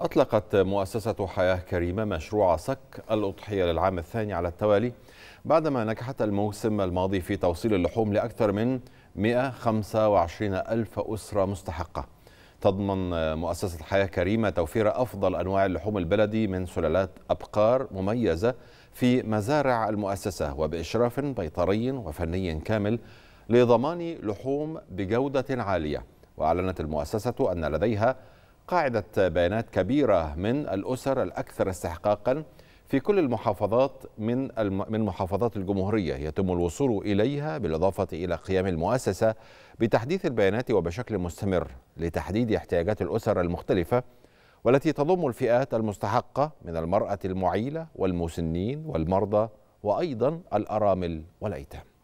أطلقت مؤسسة حياة كريمة مشروع صك الأضحية للعام الثاني على التوالي بعدما نجحت الموسم الماضي في توصيل اللحوم لأكثر من 125 ألف أسرة مستحقة تضمن مؤسسة حياة كريمة توفير أفضل أنواع اللحوم البلدي من سلالات أبقار مميزة في مزارع المؤسسة وبإشراف بيطري وفني كامل لضمان لحوم بجودة عالية وأعلنت المؤسسة أن لديها قاعدة بيانات كبيرة من الأسر الأكثر استحقاقا في كل المحافظات من من محافظات الجمهورية يتم الوصول إليها بالإضافة إلى قيام المؤسسة بتحديث البيانات وبشكل مستمر لتحديد احتياجات الأسر المختلفة والتي تضم الفئات المستحقة من المرأة المعيلة والمسنين والمرضى وأيضا الأرامل والأيتام